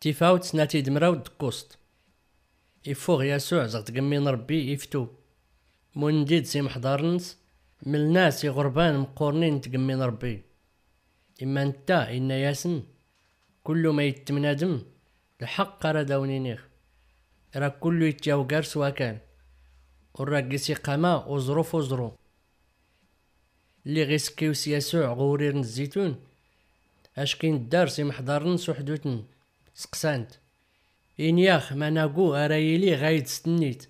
تيفاوت سناتي دمراو دكوست يفوغ يسوع زغت قمين ربي يفتو منديد سي محضرنس من الناس يغربان مقورنين تقمين ربي إما نتا إنا ياسن كل ما يتمنادم الحق راه داونينيخ راه كلو يتياو قرس وكان وراك والراقيس قاما وظروف وزرو لي غيسكيو يسوع غورير الزيتون اش كاين الدار سي محضرنس وحدوتن سقسانت إنياخ مناقو أرايلي غايد ستنيت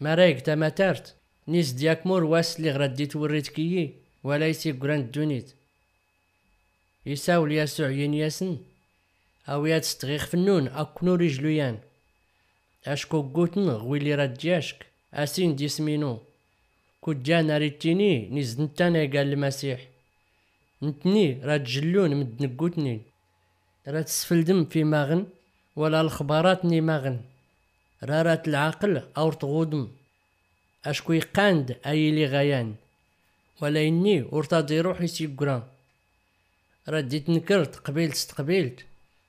مرايك تارت نيس دياك مور واس لي غردي توريتكيي ولا يسي قران دونيت يساول يسوع ينياسن أو يتستغيخ فنون أكنو رجليان أشكو قوتن غويلي رجاشك أسين ديسمينو كجانا ريتيني نزنتانا قال المسيح نتني راد راه تجلون مدنقوتني راه تسفلدم في ماغن ولا الخبارات نيماغن رارات العقل أو تغودم أشكو يقاند أي لي غيان ولا إني أرتضي روحي سيقران رديت نكرت قبيلت ستقبيلت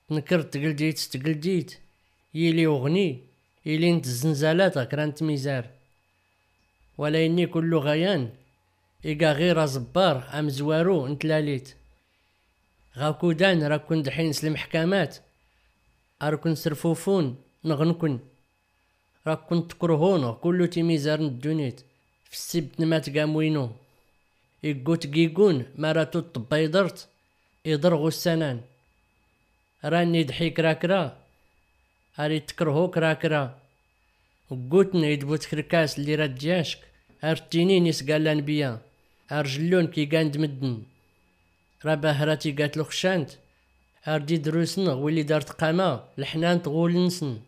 تنكرت تقلديت ستقلديت يلي وغني يلي انت الزنزالات كرانت ميزار ولا إني كلو غيان إيكا غير زبار أم زوارو نتلاليت غاكودان راكون دحين سلم حكامات أركن سرفوفون نغنكن كنت تكرهون كلو تيميزار ندونيت في السبت ما قاموينو يقوت كيكون مراتو الطبا يضرت يضرغو السنان راني دحيك كراكرا اري تكرهو كراكرا قوتن يدبوت كركاس اللي راه دياشك ارتينين يسقال بيا ارجلون كي قاند مدن راه باهراتي قاتلو خشانت اردي دروسن ولي دارت قامة الحنان تغول نسن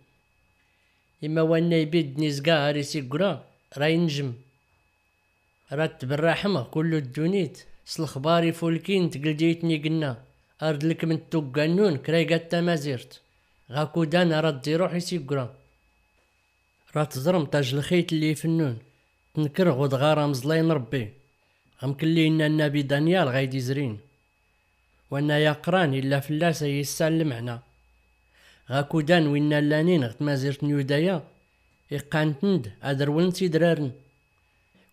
إما وانا يبيد نزقا هاريسي قرا راي نجم رات بالرحمة كلو الدونيت سلخبار فولكين تقلديتني قلنا أرد لك من توق قانون كرايقا التمازيرت غاكودان راه ردي روحي قرا رات تزرم تاج الخيت اللي فنون تنكر غود غارة مزلين ربي غمكلينا النبي دانيال غايدي زرين وانا يقران الا فلاس يسلم هنا غاكودان وينا لانين غت مازرت نيودايا إقانتند أدرون درارن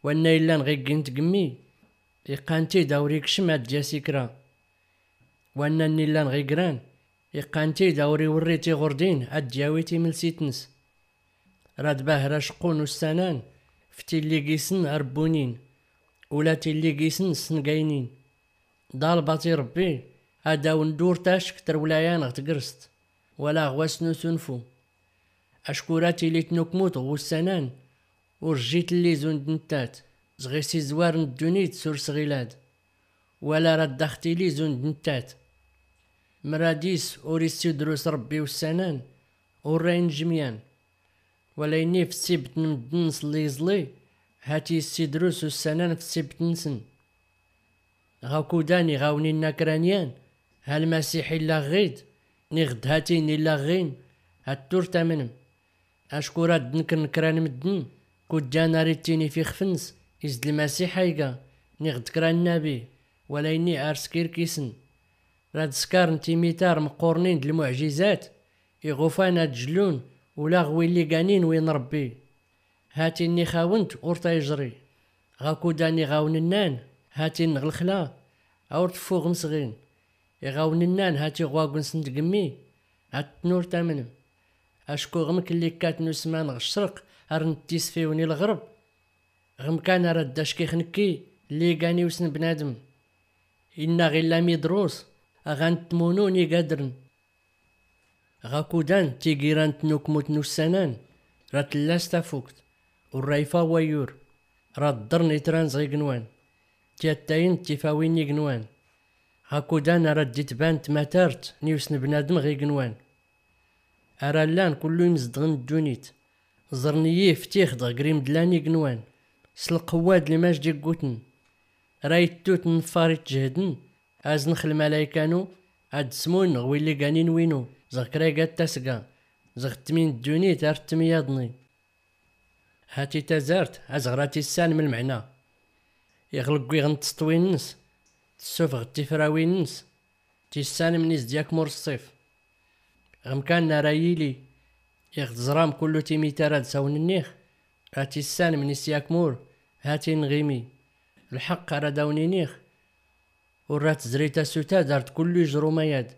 وانا إلا نغيقنت قمي إقانتي داوريك كشمات جاسيكرا وانا نيلا نغيقران إقانتي داوري وريتي غردين أدجاويتي من سيتنس راد باهرة شقون السنان فتي اللي قيسن أربونين ولا تي اللي قيسن سنقاينين دار باتي ربي هادا وندور تاش كتر ولايان تقرست ولا غواس نسنفو اشكوراتي لي تنكموت غو السنان ورجيت اللي زوند نتات زغيسي سي زوار ندونيت سور صغيلاد ولا رد اختي لي زوند نتات مراديس اوريسي دروس ربي والسنان وراين جميان ولا يني في السبت نمدنس نصلي زلي هاتي السي دروس والسنان في سيبت نسن غاكوداني غاوني ناكرانيان ها المسيحي لا غيد ني غد هاتيني لا غين هاتور تامنم اشكو راد نكر نكران مدن جانا ريتيني في خفنس إزد المسيح هايقا ني غد كران نبي ولا إني أرس كيركيسن راد سكار تيميتار مقورنين المعجزات يغوفانا تجلون ولا غوي اللي قانين وين ربي هاتي ني خاونت ورتا يجري غاكوداني غاون النان هاتي نغلخلا أور تفوغ مصغين يغاو ننان هاتي غواغون سند قمي هات نور تامنم أشكو غمك اللي كات نسمان غشرق أرن تيس فيوني الغرب غم كان رد أشكي خنكي اللي قاني وسن بنادم إنا غيلا مي دروس أغان تمونوني قادرن غاكودان تيقيران تنوك موت نوسانان راه اللاستا فوكت والرايفا ويور راه الدرن يتران زي قنوان تيتاين تيفاوين يقنوان هاكودا انا بانت ما تارت نيوسن بنادم غي قنوان ارا لان كلو يمزدغن الدونيت زرنيي فتيخ ضا قريم دلاني قنوان سلقواد لي ماش قوتن رايت توت نفاري تجهدن ازنخ ملايكانو هاد سمون غوي لي قانين وينو زغ قاد تاسقا زغ تمين الدونيت ارتمياضني هاتي تازارت ازغراتي السان من المعنى يغلق غير غطي تسوفغ التفراوين تيسان منيس دياك مور الصيف غمكان رايلي يغد زرام كلو تيميتارا ساون النيخ هاتي السان منيس دياك مور هاتي نغيمي الحق على داوني نيخ ورات زريتا سوتا دارت كلو جرو مياد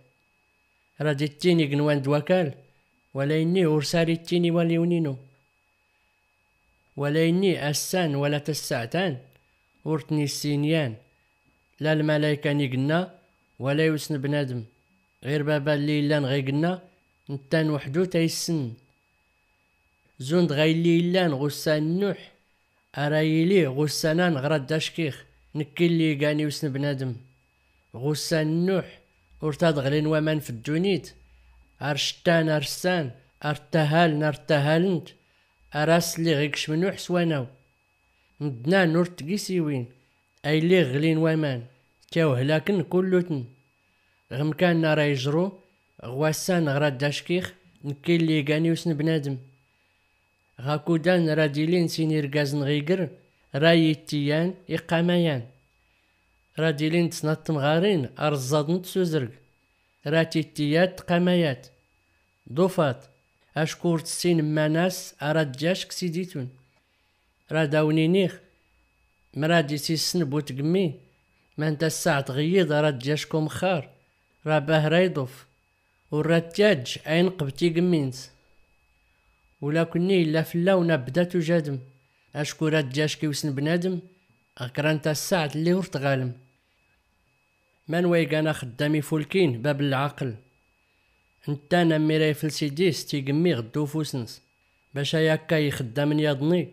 رادي تيني قنوان دوكال ولا إني ورسالي تيني واليونينو ولا إني أسان ولا تسعتان ورتني السينيان لا الملايكة نيقنا ولا يوسن بنادم غير بابا اللي يلان غيقنا نتان وحدو تايسن زوند غيلي يلان غسان نوح أرايلي غسانان غرد داشكيخ نكي اللي قاني وسن بنادم غسان نوح ورتاد غلين ومان في الدونيت أرشتان أرسان أرتهال أرتهالنت أراس اللي غيكش منوح سواناو ندنا نور تقيسيوين اي لي غلين وامان تاو هلاكن كلوتن غمكان كان يجرو غواسان غرا داشكيخ نكي لي كانيوسن بنادم غاكودان راديلين سينير غازن غيقر را يتيان إقاميان را ديلين تسنات مغارين أرزادن تسوزرق راتي تيات قاميات دوفات أشكور تسين مناس أراد جاشك سيديتون راه داونينيخ مرادي بوت وتقمي ما انت الساعة تغيض راه تجاشكو خار راه باه ريضوف ورا تاج اين قبتي قمينت ولا كني الا فلاونا بدا تجادم اشكو راه تجاشكي وسن بنادم غكرا انت الساعة اللي غالم من انا خدامي فولكين باب العقل نتا انا ميراي فلسيديس تيقمي غدو فوسنس باش هياكا يخدمني يضني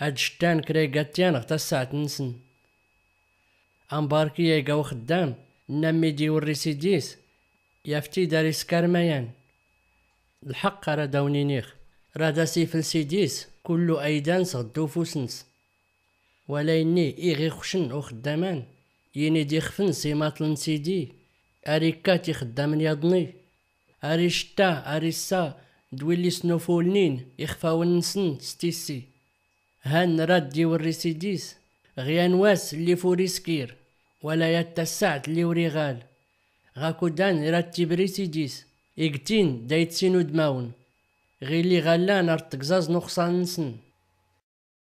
هاد شتان قاتيان غتا الساعة تنسن امباركي قاو خدام نامي ديوري سيديس يافتي داري سكارميان الحق راه داوني نيخ راه داسي سيديس كلو ايدان صدو فوسنس وليني إيغي خشن أو خدامان يني دي خفن سيمات سيدي أريكا تي خدامن يضني أري شتا أري سا دويلي سنوفولنين يخفاو النسن ستيسي هان ردي والريسيديس غيان واس اللي فوريسكير ولا يتسعت اللي وريغال دان راتي بريسيديس دايت سينو دماون غيلي غلان ارتكزاز نقصان نسن